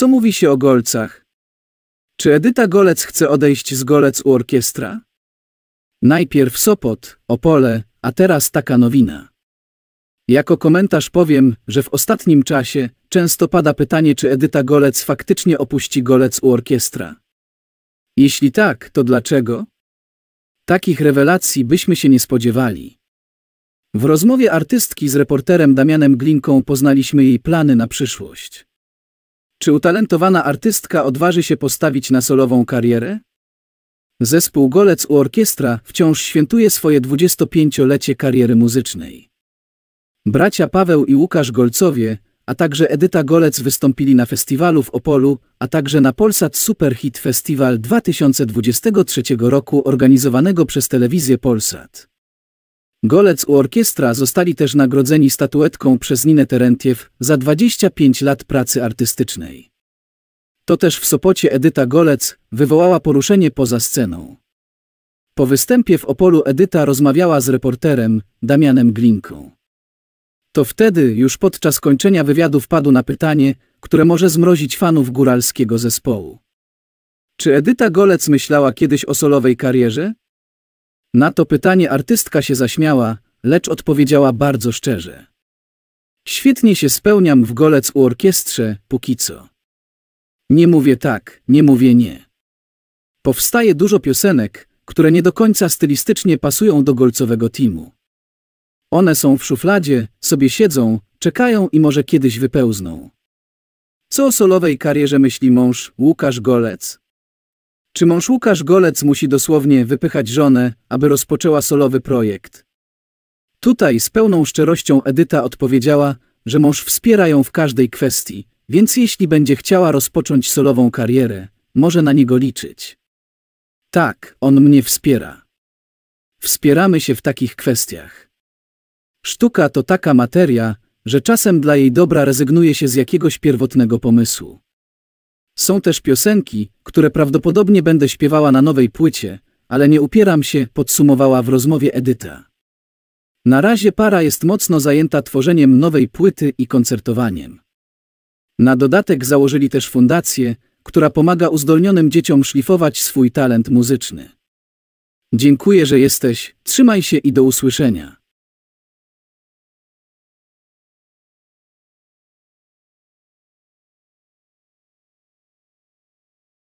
Co mówi się o Golcach? Czy Edyta Golec chce odejść z Golec u orkiestra? Najpierw Sopot, Opole, a teraz taka nowina. Jako komentarz powiem, że w ostatnim czasie często pada pytanie, czy Edyta Golec faktycznie opuści Golec u orkiestra. Jeśli tak, to dlaczego? Takich rewelacji byśmy się nie spodziewali. W rozmowie artystki z reporterem Damianem Glinką poznaliśmy jej plany na przyszłość. Czy utalentowana artystka odważy się postawić na solową karierę? Zespół Golec u Orkiestra wciąż świętuje swoje 25-lecie kariery muzycznej. Bracia Paweł i Łukasz Golcowie, a także Edyta Golec wystąpili na festiwalu w Opolu, a także na Polsat Superhit Festival 2023 roku organizowanego przez telewizję Polsat. Golec u orkiestra zostali też nagrodzeni statuetką przez Ninę Terentiew za 25 lat pracy artystycznej. To też w Sopocie Edyta Golec wywołała poruszenie poza sceną. Po występie w Opolu Edyta rozmawiała z reporterem Damianem Glinką. To wtedy, już podczas kończenia wywiadu wpadł na pytanie, które może zmrozić fanów góralskiego zespołu. Czy Edyta Golec myślała kiedyś o solowej karierze? Na to pytanie artystka się zaśmiała, lecz odpowiedziała bardzo szczerze. Świetnie się spełniam w golec u orkiestrze, póki co. Nie mówię tak, nie mówię nie. Powstaje dużo piosenek, które nie do końca stylistycznie pasują do golcowego teamu. One są w szufladzie, sobie siedzą, czekają i może kiedyś wypełzną. Co o solowej karierze myśli mąż Łukasz Golec? mąż Łukasz Golec musi dosłownie wypychać żonę, aby rozpoczęła solowy projekt? Tutaj z pełną szczerością Edyta odpowiedziała, że mąż wspiera ją w każdej kwestii, więc jeśli będzie chciała rozpocząć solową karierę, może na niego liczyć. Tak, on mnie wspiera. Wspieramy się w takich kwestiach. Sztuka to taka materia, że czasem dla jej dobra rezygnuje się z jakiegoś pierwotnego pomysłu. Są też piosenki, które prawdopodobnie będę śpiewała na nowej płycie, ale nie upieram się, podsumowała w rozmowie Edyta. Na razie para jest mocno zajęta tworzeniem nowej płyty i koncertowaniem. Na dodatek założyli też fundację, która pomaga uzdolnionym dzieciom szlifować swój talent muzyczny. Dziękuję, że jesteś, trzymaj się i do usłyszenia.